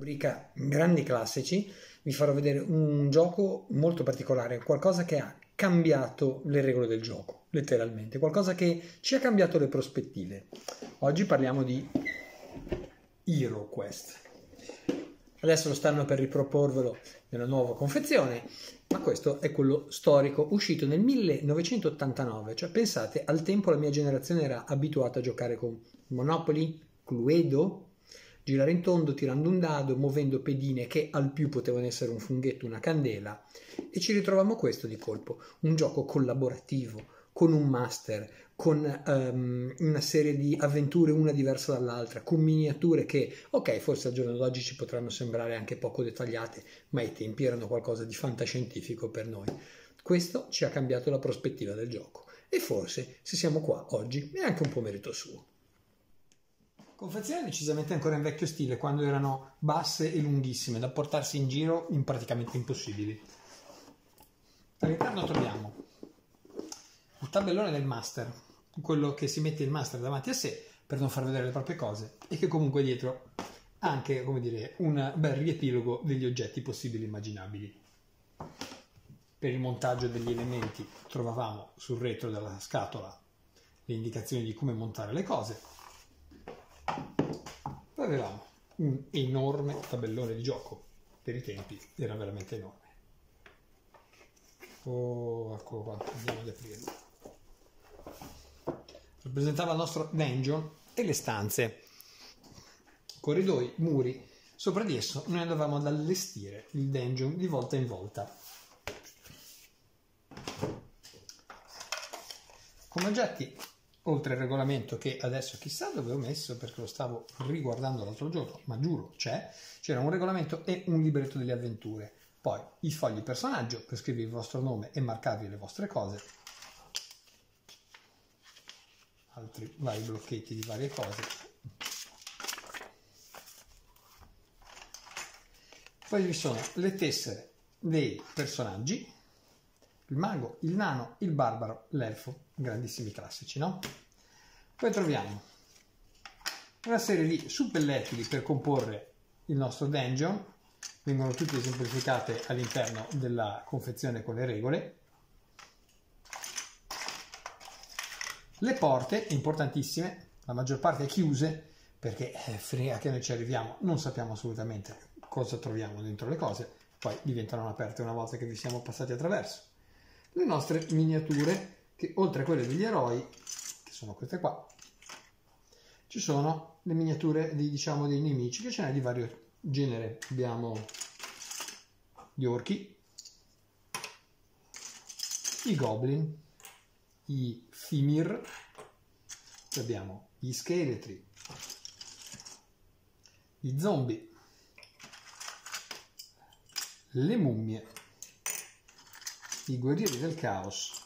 rubrica Grandi Classici vi farò vedere un gioco molto particolare, qualcosa che ha cambiato le regole del gioco, letteralmente, qualcosa che ci ha cambiato le prospettive. Oggi parliamo di Hero Quest. Adesso lo stanno per riproporvelo nella nuova confezione, ma questo è quello storico, uscito nel 1989, cioè pensate, al tempo la mia generazione era abituata a giocare con Monopoly, Cluedo, girare in tondo, tirando un dado, muovendo pedine che al più potevano essere un funghetto, una candela, e ci ritroviamo questo di colpo, un gioco collaborativo, con un master, con um, una serie di avventure una diversa dall'altra, con miniature che, ok, forse al giorno d'oggi ci potranno sembrare anche poco dettagliate, ma ai tempi erano qualcosa di fantascientifico per noi. Questo ci ha cambiato la prospettiva del gioco e forse se siamo qua oggi è anche un po' merito suo. Confezioni decisamente ancora in vecchio stile, quando erano basse e lunghissime, da portarsi in giro in praticamente impossibili. All'interno troviamo il tabellone del master, quello che si mette il master davanti a sé per non far vedere le proprie cose e che comunque dietro ha anche, come dire, un bel riepilogo degli oggetti possibili e immaginabili. Per il montaggio degli elementi trovavamo sul retro della scatola le indicazioni di come montare le cose avevamo un enorme tabellone di gioco per i tempi era veramente enorme oh ecco qua andiamo ad aprirlo rappresentava il nostro dungeon e le stanze corridoi muri sopra di esso noi andavamo ad allestire il dungeon di volta in volta come oggetti oltre al regolamento che adesso chissà dove ho messo perché lo stavo riguardando l'altro giorno, ma giuro c'è, c'era un regolamento e un libretto delle avventure. Poi i fogli personaggio per scrivere il vostro nome e marcarvi le vostre cose. Altri vari blocchetti di varie cose. Poi vi sono le tessere dei personaggi il mago, il nano, il barbaro, l'elfo, grandissimi classici, no? Poi troviamo una serie di suppellettili per comporre il nostro dungeon, vengono tutte esemplificate all'interno della confezione con le regole. Le porte, importantissime, la maggior parte chiuse, perché eh, fino a che noi ci arriviamo non sappiamo assolutamente cosa troviamo dentro le cose, poi diventano aperte una volta che vi siamo passati attraverso le nostre miniature che oltre a quelle degli eroi, che sono queste qua, ci sono le miniature di, diciamo, dei nemici che ce n'è di vario genere. Abbiamo gli orchi, i goblin, i Fimir, abbiamo gli scheletri, gli zombie, le mummie i guerrieri del caos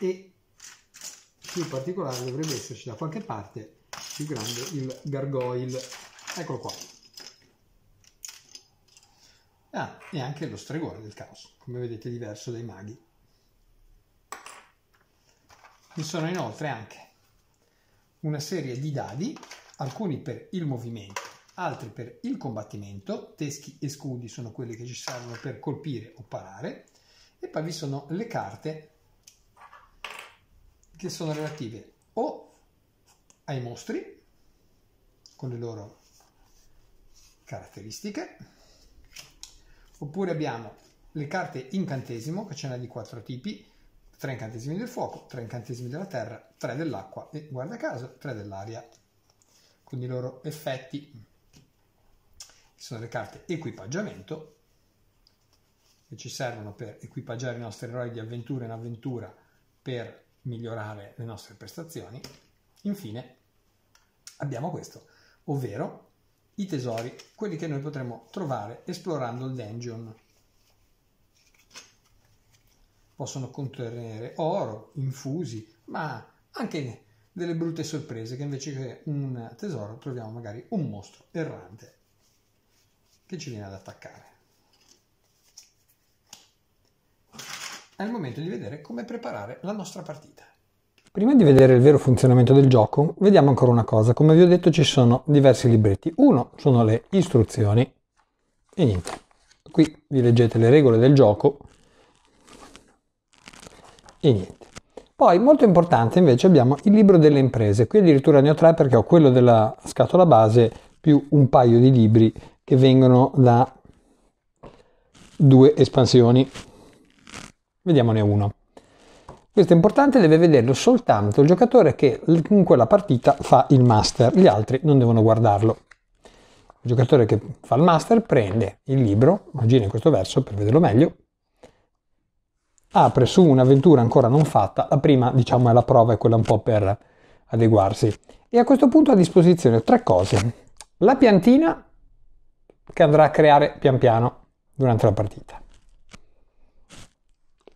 e più in particolare dovrebbe esserci da qualche parte più grande il gargoyle eccolo qua ah, e anche lo stregone del caos come vedete diverso dai maghi ci sono inoltre anche una serie di dadi alcuni per il movimento altri per il combattimento, teschi e scudi sono quelli che ci servono per colpire o parare, e poi vi sono le carte che sono relative o ai mostri con le loro caratteristiche, oppure abbiamo le carte incantesimo che ce n'è di quattro tipi, tre incantesimi del fuoco, tre incantesimi della terra, tre dell'acqua e guarda caso tre dell'aria con i loro effetti sono le carte equipaggiamento che ci servono per equipaggiare i nostri eroi di avventura in avventura per migliorare le nostre prestazioni. Infine abbiamo questo, ovvero i tesori, quelli che noi potremo trovare esplorando il dungeon. Possono contenere oro, infusi, ma anche delle brutte sorprese che invece che un tesoro troviamo magari un mostro errante che ci viene ad attaccare. È il momento di vedere come preparare la nostra partita. Prima di vedere il vero funzionamento del gioco, vediamo ancora una cosa. Come vi ho detto ci sono diversi libretti. Uno sono le istruzioni e niente. Qui vi leggete le regole del gioco e niente. Poi molto importante invece abbiamo il libro delle imprese, qui addirittura ne ho tre perché ho quello della scatola base più un paio di libri che vengono da due espansioni. Vediamone uno. Questo è importante, deve vederlo soltanto il giocatore che in quella partita fa il master, gli altri non devono guardarlo. Il giocatore che fa il master prende il libro, lo gira in questo verso per vederlo meglio, apre su un'avventura ancora non fatta, la prima diciamo è la prova, è quella un po' per adeguarsi. E a questo punto ha a disposizione tre cose. La piantina che andrà a creare pian piano durante la partita.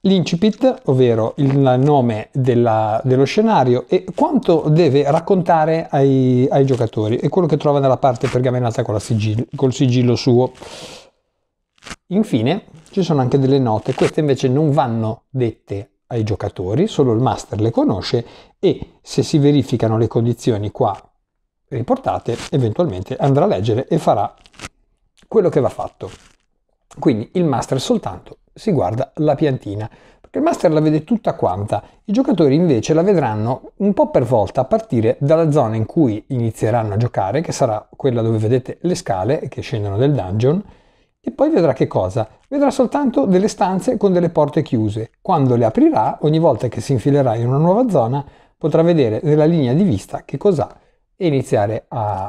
L'incipit, ovvero il nome della, dello scenario e quanto deve raccontare ai, ai, giocatori, è quello che trova nella parte pergamenata sigillo, col sigillo suo. Infine ci sono anche delle note, queste invece non vanno dette ai giocatori, solo il master le conosce e se si verificano le condizioni qua riportate, eventualmente andrà a leggere e farà quello che va fatto. Quindi il master soltanto si guarda la piantina, perché il master la vede tutta quanta, i giocatori invece la vedranno un po' per volta a partire dalla zona in cui inizieranno a giocare, che sarà quella dove vedete le scale che scendono del dungeon, e poi vedrà che cosa? Vedrà soltanto delle stanze con delle porte chiuse. Quando le aprirà, ogni volta che si infilerà in una nuova zona, potrà vedere nella linea di vista che cos'ha e iniziare a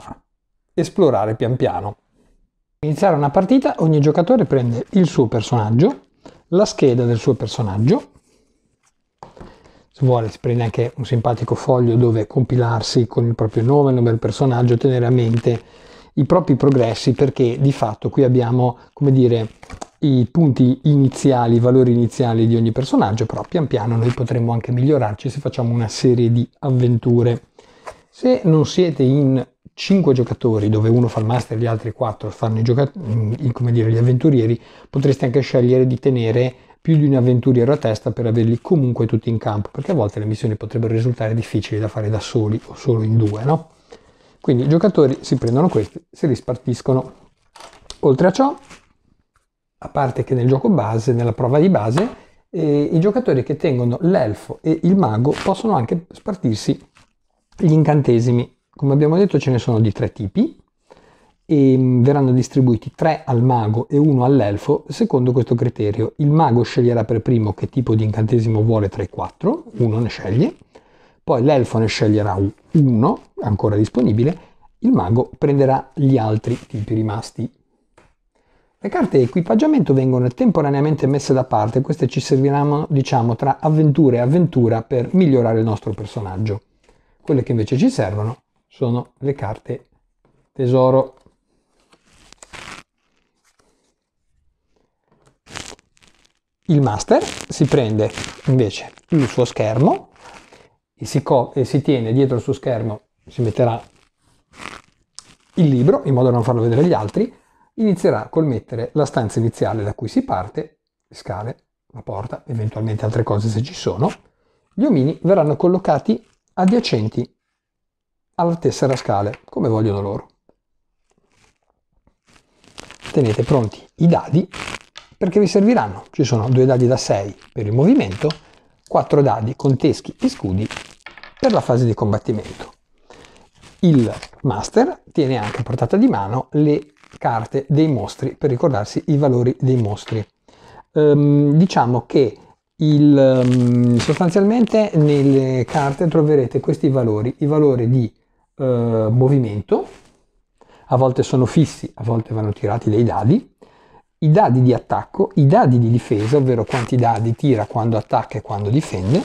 esplorare pian piano. Iniziare una partita, ogni giocatore prende il suo personaggio, la scheda del suo personaggio, se vuole si prende anche un simpatico foglio dove compilarsi con il proprio nome, il nome del personaggio, tenere a mente i propri progressi perché di fatto qui abbiamo, come dire, i punti iniziali, i valori iniziali di ogni personaggio, però pian piano noi potremmo anche migliorarci se facciamo una serie di avventure. Se non siete in 5 giocatori, dove uno fa il master e gli altri 4 fanno i gioca- mm, come dire, gli avventurieri, potresti anche scegliere di tenere più di un avventuriero a testa per averli comunque tutti in campo, perché a volte le missioni potrebbero risultare difficili da fare da soli o solo in due, no? Quindi i giocatori si prendono questi, si rispartiscono. Oltre a ciò, a parte che nel gioco base, nella prova di base, eh, i giocatori che tengono l'elfo e il mago possono anche spartirsi gli incantesimi come abbiamo detto ce ne sono di tre tipi e mm, verranno distribuiti tre al mago e uno all'elfo secondo questo criterio. Il mago sceglierà per primo che tipo di incantesimo vuole tra i quattro, uno ne sceglie, poi l'elfo ne sceglierà uno, ancora disponibile, il mago prenderà gli altri tipi rimasti. Le carte equipaggiamento vengono temporaneamente messe da parte, queste ci serviranno diciamo tra avventura e avventura per migliorare il nostro personaggio. Quelle che invece ci servono sono le carte tesoro. Il master si prende invece il suo schermo e si, e si tiene dietro il suo schermo, si metterà il libro in modo da non farlo vedere agli altri, inizierà col mettere la stanza iniziale da cui si parte, le scale, la porta, eventualmente altre cose se ci sono, gli omini verranno collocati adiacenti alla tessera scale, come vogliono loro. Tenete pronti i dadi perché vi serviranno. Ci sono due dadi da 6 per il movimento, quattro dadi con teschi e scudi per la fase di combattimento. Il master tiene anche a portata di mano le carte dei mostri per ricordarsi i valori dei mostri. Ehm, diciamo che il, ehm, sostanzialmente nelle carte troverete questi valori, i valori di eh, movimento, a volte sono fissi, a volte vanno tirati dei dadi, i dadi di attacco, i dadi di difesa, ovvero quanti dadi tira quando attacca e quando difende,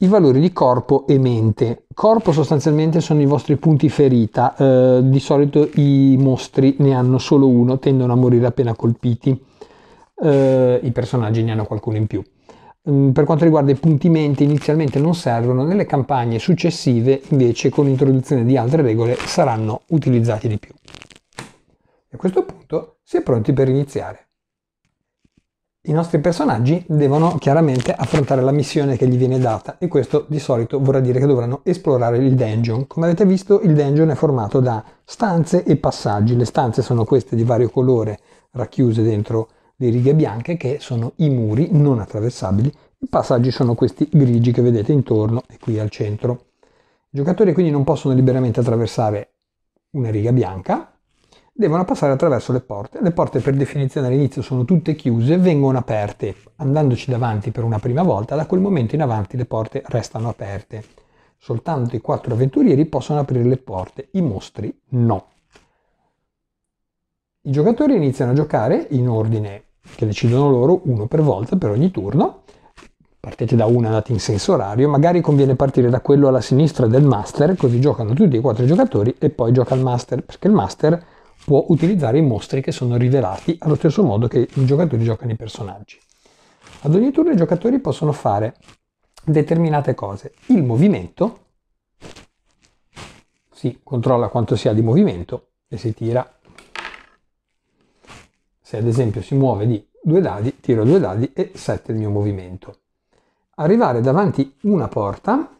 i valori di corpo e mente. Corpo sostanzialmente sono i vostri punti ferita, eh, di solito i mostri ne hanno solo uno, tendono a morire appena colpiti, eh, i personaggi ne hanno qualcuno in più. Mm, per quanto riguarda i puntimenti inizialmente non servono, nelle campagne successive invece con l'introduzione di altre regole saranno utilizzati di più. A questo punto si è pronti per iniziare. I nostri personaggi devono chiaramente affrontare la missione che gli viene data e questo di solito vorrà dire che dovranno esplorare il dungeon. Come avete visto il dungeon è formato da stanze e passaggi, le stanze sono queste di vario colore racchiuse dentro il le righe bianche che sono i muri non attraversabili, i passaggi sono questi grigi che vedete intorno e qui al centro. I giocatori quindi non possono liberamente attraversare una riga bianca, devono passare attraverso le porte. Le porte per definizione all'inizio sono tutte chiuse, vengono aperte andandoci davanti per una prima volta, da quel momento in avanti le porte restano aperte. Soltanto i quattro avventurieri possono aprire le porte, i mostri no. I giocatori iniziano a giocare in ordine che decidono loro uno per volta per ogni turno. Partite da una, andate in senso orario, magari conviene partire da quello alla sinistra del master, così giocano tutti e quattro i giocatori e poi gioca il master, perché il master può utilizzare i mostri che sono rivelati allo stesso modo che i giocatori giocano i personaggi. Ad ogni turno i giocatori possono fare determinate cose. Il movimento, si controlla quanto si ha di movimento e si tira se ad esempio si muove di due dadi, tiro due dadi e 7 il mio movimento. Arrivare davanti una porta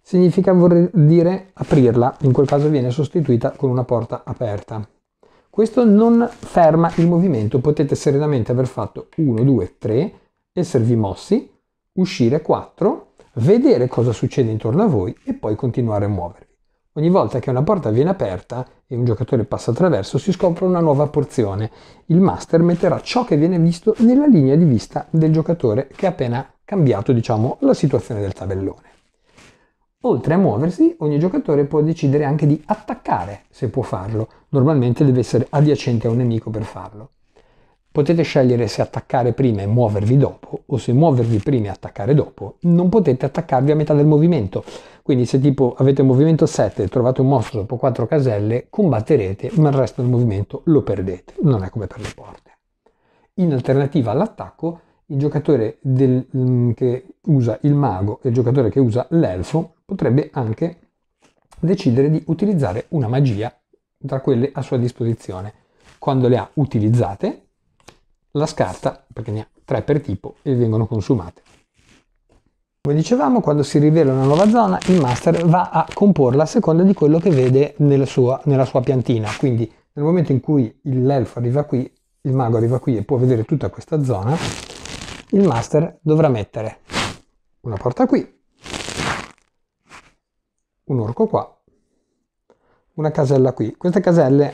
significa dire aprirla, in quel caso viene sostituita con una porta aperta. Questo non ferma il movimento, potete serenamente aver fatto 1, 2, 3, esservi mossi, uscire 4, vedere cosa succede intorno a voi e poi continuare a muovere. Ogni volta che una porta viene aperta e un giocatore passa attraverso si scopre una nuova porzione. Il master metterà ciò che viene visto nella linea di vista del giocatore che ha appena cambiato diciamo, la situazione del tabellone. Oltre a muoversi, ogni giocatore può decidere anche di attaccare se può farlo. Normalmente deve essere adiacente a un nemico per farlo. Potete scegliere se attaccare prima e muovervi dopo o se muovervi prima e attaccare dopo. Non potete attaccarvi a metà del movimento quindi se tipo avete un movimento 7 e trovate un mostro dopo 4 caselle, combatterete, ma il resto del movimento lo perdete. Non è come per le porte. In alternativa all'attacco, il giocatore del, mm, che usa il mago e il giocatore che usa l'elfo potrebbe anche decidere di utilizzare una magia tra quelle a sua disposizione. Quando le ha utilizzate, la scarta, perché ne ha tre per tipo, e vengono consumate. Come dicevamo, quando si rivela una nuova zona, il master va a comporla a seconda di quello che vede nella sua, nella sua piantina. Quindi nel momento in cui l'elfo arriva qui, il mago arriva qui e può vedere tutta questa zona, il master dovrà mettere una porta qui, un orco qua, una casella qui. Queste caselle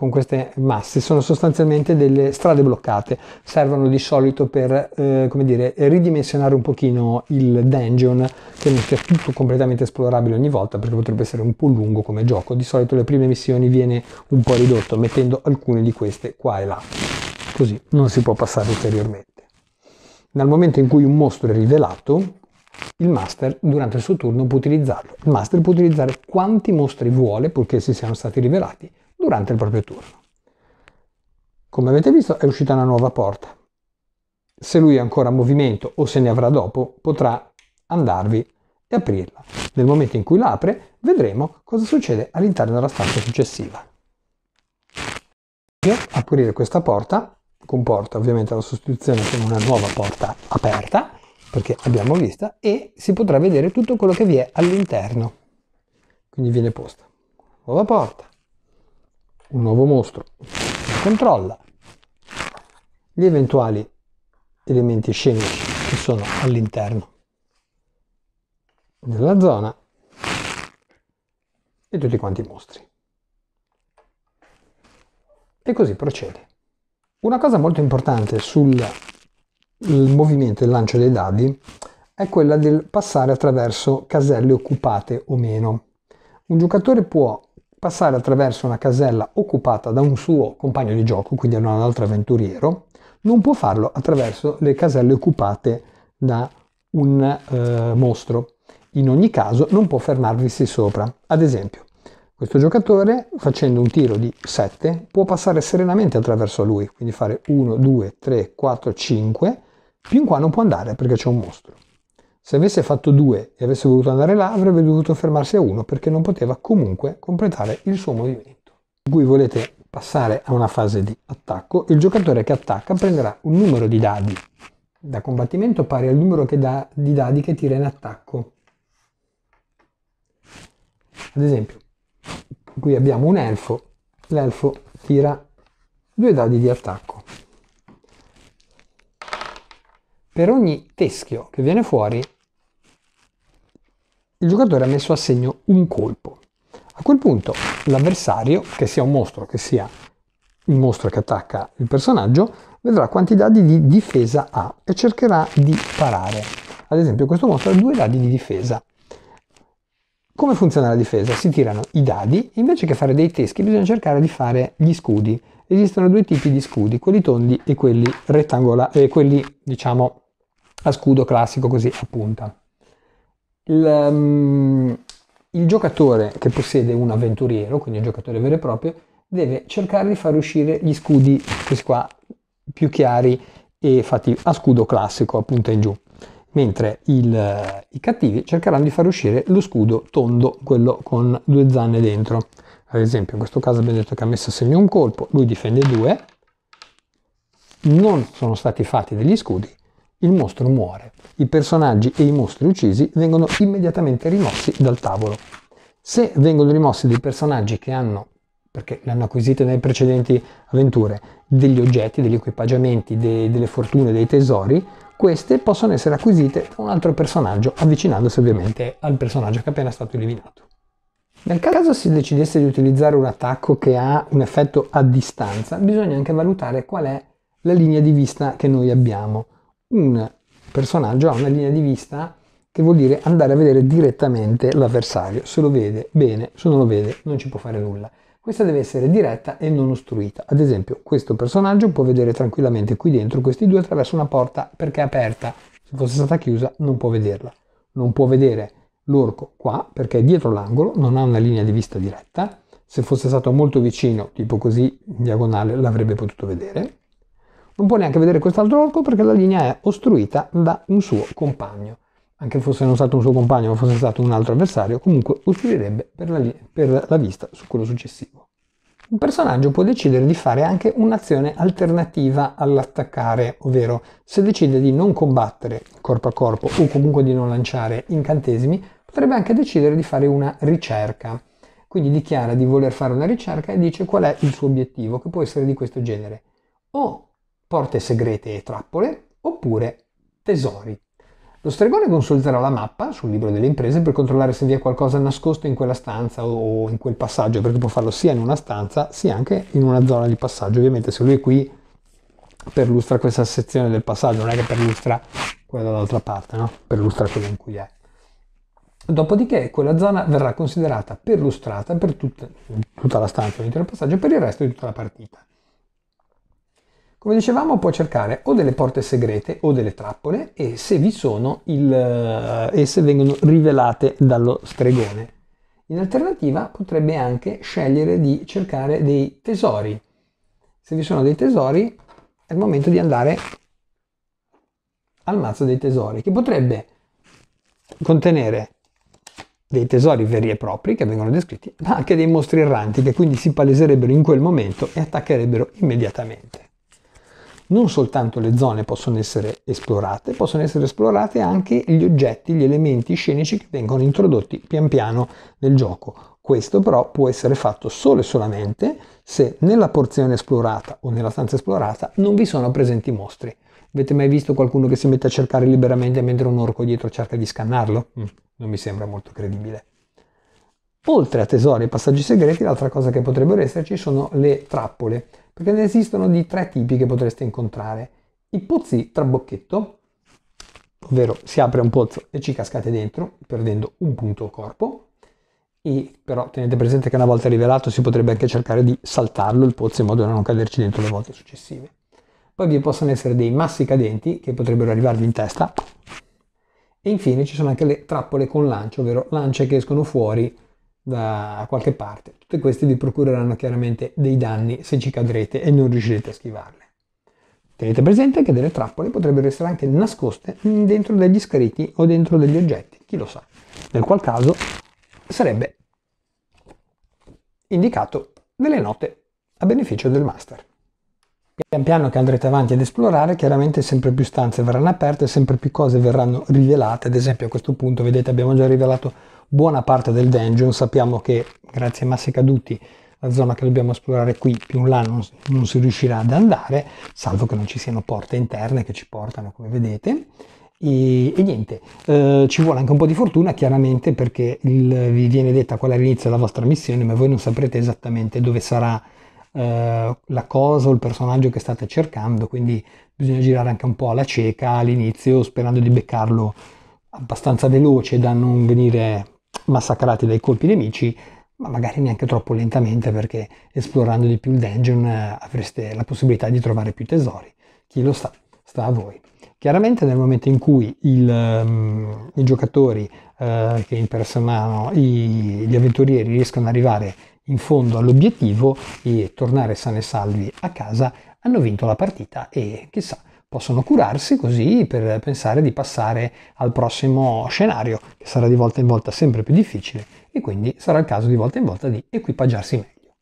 con queste masse, sono sostanzialmente delle strade bloccate, servono di solito per eh, come dire, ridimensionare un pochino il dungeon, che non sia tutto completamente esplorabile ogni volta perché potrebbe essere un po' lungo come gioco, di solito le prime missioni viene un po' ridotto mettendo alcune di queste qua e là, così non si può passare ulteriormente. Dal momento in cui un mostro è rivelato, il master durante il suo turno può utilizzarlo. Il master può utilizzare quanti mostri vuole, purché si siano stati rivelati, durante il proprio turno. Come avete visto è uscita una nuova porta. Se lui ha ancora movimento o se ne avrà dopo, potrà andarvi e aprirla. Nel momento in cui l'apre, vedremo cosa succede all'interno della stanza successiva. Aprire questa porta comporta ovviamente la sostituzione con una nuova porta aperta, perché abbiamo vista, e si potrà vedere tutto quello che vi è all'interno. Quindi viene posta nuova porta, un nuovo mostro controlla gli eventuali elementi scenici che sono all'interno della zona e tutti quanti i mostri. E così procede. Una cosa molto importante sul movimento e il lancio dei dadi è quella del passare attraverso caselle occupate o meno. Un giocatore può passare attraverso una casella occupata da un suo compagno di gioco, quindi da un altro avventuriero, non può farlo attraverso le caselle occupate da un eh, mostro. In ogni caso non può fermarvisi sopra. Ad esempio, questo giocatore facendo un tiro di 7 può passare serenamente attraverso lui, quindi fare 1, 2, 3, 4, 5, più in qua non può andare perché c'è un mostro. Se avesse fatto due e avesse voluto andare là, avrebbe dovuto fermarsi a uno perché non poteva comunque completare il suo movimento. In cui volete passare a una fase di attacco, il giocatore che attacca prenderà un numero di dadi da combattimento pari al numero da, di dadi che tira in attacco. Ad esempio, qui abbiamo un elfo, l'elfo tira due dadi di attacco. per ogni teschio che viene fuori il giocatore ha messo a segno un colpo. A quel punto l'avversario, che sia un mostro, che sia il mostro che attacca il personaggio, vedrà quanti dadi di difesa ha e cercherà di parare. Ad esempio questo mostro ha due dadi di difesa. Come funziona la difesa? Si tirano i dadi e invece che fare dei teschi bisogna cercare di fare gli scudi. Esistono due tipi di scudi, quelli tondi e quelli rettangolari, e quelli diciamo a scudo classico così a punta. Il, um, il giocatore che possiede un avventuriero, quindi un giocatore vero e proprio, deve cercare di far uscire gli scudi, questi qua, più chiari e fatti a scudo classico, a punta in giù. Mentre il, i cattivi cercheranno di far uscire lo scudo tondo, quello con due zanne dentro. Ad esempio, in questo caso abbiamo detto che ha messo a segno un colpo, lui difende due, non sono stati fatti degli scudi il mostro muore, i personaggi e i mostri uccisi vengono immediatamente rimossi dal tavolo. Se vengono rimossi dei personaggi che hanno, perché hanno acquisito nelle precedenti avventure, degli oggetti, degli equipaggiamenti, dei, delle fortune, dei tesori, queste possono essere acquisite da un altro personaggio, avvicinandosi ovviamente al personaggio che è appena stato eliminato. Nel caso si decidesse di utilizzare un attacco che ha un effetto a distanza, bisogna anche valutare qual è la linea di vista che noi abbiamo un personaggio ha una linea di vista che vuol dire andare a vedere direttamente l'avversario, se lo vede bene, se non lo vede non ci può fare nulla. Questa deve essere diretta e non ostruita. Ad esempio, questo personaggio può vedere tranquillamente qui dentro questi due attraverso una porta perché è aperta. Se fosse stata chiusa non può vederla. Non può vedere l'orco qua perché è dietro l'angolo, non ha una linea di vista diretta. Se fosse stato molto vicino, tipo così, in diagonale, l'avrebbe potuto vedere. Non può neanche vedere quest'altro orco perché la linea è ostruita da un suo compagno. Anche fosse non stato un suo compagno, ma fosse stato un altro avversario, comunque ostruirebbe per la, per la vista su quello successivo. Un personaggio può decidere di fare anche un'azione alternativa all'attaccare, ovvero se decide di non combattere corpo a corpo o comunque di non lanciare incantesimi, potrebbe anche decidere di fare una ricerca. Quindi dichiara di voler fare una ricerca e dice qual è il suo obiettivo, che può essere di questo genere. O porte segrete e trappole, oppure tesori. Lo stregone consulterà la mappa sul libro delle imprese per controllare se vi è qualcosa nascosto in quella stanza o in quel passaggio, perché può farlo sia in una stanza sia anche in una zona di passaggio. Ovviamente se lui è qui perlustra questa sezione del passaggio, non è che perlustra quella dall'altra parte, no? Perlustra quella in cui è. Dopodiché quella zona verrà considerata perlustrata per tutta, tutta la stanza, l'intero passaggio, per il resto di tutta la partita. Come dicevamo può cercare o delle porte segrete o delle trappole e se vi sono il, esse eh, vengono rivelate dallo stregone. In alternativa potrebbe anche scegliere di cercare dei tesori. Se vi sono dei tesori è il momento di andare al mazzo dei tesori che potrebbe contenere dei tesori veri e propri che vengono descritti, ma anche dei mostri erranti che quindi si paleserebbero in quel momento e attaccherebbero immediatamente non soltanto le zone possono essere esplorate, possono essere esplorate anche gli oggetti, gli elementi scenici che vengono introdotti pian piano nel gioco. Questo però può essere fatto solo e solamente se nella porzione esplorata o nella stanza esplorata non vi sono presenti mostri. Avete mai visto qualcuno che si mette a cercare liberamente mentre un orco dietro cerca di scannarlo? Mm, non mi sembra molto credibile. Oltre a tesori e passaggi segreti, l'altra cosa che potrebbero esserci sono le trappole, perché ne esistono di tre tipi che potreste incontrare. I pozzi trabocchetto, ovvero si apre un pozzo e ci cascate dentro, perdendo un punto corpo, e però tenete presente che una volta rivelato si potrebbe anche cercare di saltarlo il pozzo in modo da non caderci dentro le volte successive. Poi vi possono essere dei massi cadenti che potrebbero arrivarvi in testa, e infine ci sono anche le trappole con lancio, ovvero lance che escono fuori da qualche parte. Tutte queste vi procureranno chiaramente dei danni se ci cadrete e non riuscirete a schivarle. Tenete presente che delle trappole potrebbero essere anche nascoste dentro degli scritti o dentro degli oggetti, chi lo sa, nel qual caso sarebbe indicato delle note a beneficio del master. Pian piano che andrete avanti ad esplorare, chiaramente sempre più stanze verranno aperte, sempre più cose verranno rivelate, ad esempio a questo punto vedete abbiamo già rivelato buona parte del Dungeon. Sappiamo che, grazie ai massi caduti, la zona che dobbiamo esplorare qui più in là non, non si riuscirà ad andare, salvo che non ci siano porte interne che ci portano, come vedete. E, e, niente, eh, ci vuole anche un po' di fortuna chiaramente perché il, vi viene detta qual è l'inizio della vostra missione, ma voi non saprete esattamente dove sarà eh, la cosa o il personaggio che state cercando, quindi bisogna girare anche un po' alla cieca all'inizio sperando di beccarlo abbastanza veloce da non venire massacrati dai colpi nemici, ma magari neanche troppo lentamente perché esplorando di più il dungeon eh, avreste la possibilità di trovare più tesori. Chi lo sa, sta a voi. Chiaramente nel momento in cui il, um, i giocatori uh, che impersonano i, gli avventurieri riescono ad arrivare in fondo all'obiettivo e tornare sani e salvi a casa, hanno vinto la partita e chissà, possono curarsi così per pensare di passare al prossimo scenario, che sarà di volta in volta sempre più difficile e quindi sarà il caso di volta in volta di equipaggiarsi meglio.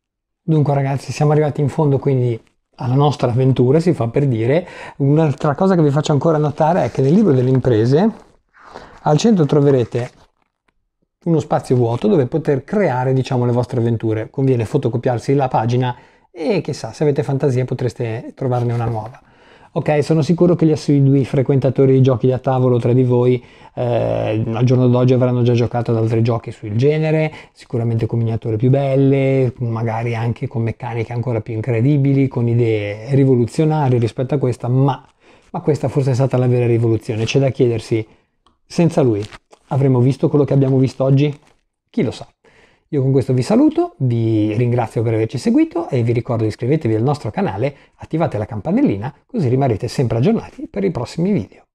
Dunque ragazzi, siamo arrivati in fondo quindi alla nostra avventura, si fa per dire. Un'altra cosa che vi faccio ancora notare è che nel libro delle imprese al centro troverete uno spazio vuoto dove poter creare diciamo le vostre avventure. Conviene fotocopiarsi la pagina e chissà, se avete fantasia potreste trovarne una nuova. Ok, sono sicuro che gli assidui frequentatori di giochi da tavolo tra di voi eh, al giorno d'oggi avranno già giocato ad altri giochi sul genere, sicuramente con miniature più belle, magari anche con meccaniche ancora più incredibili, con idee rivoluzionarie rispetto a questa, ma, ma questa forse è stata la vera rivoluzione. C'è da chiedersi, senza lui avremmo visto quello che abbiamo visto oggi? Chi lo sa? Io con questo vi saluto, vi ringrazio per averci seguito e vi ricordo iscrivetevi al nostro canale, attivate la campanellina così rimarrete sempre aggiornati per i prossimi video.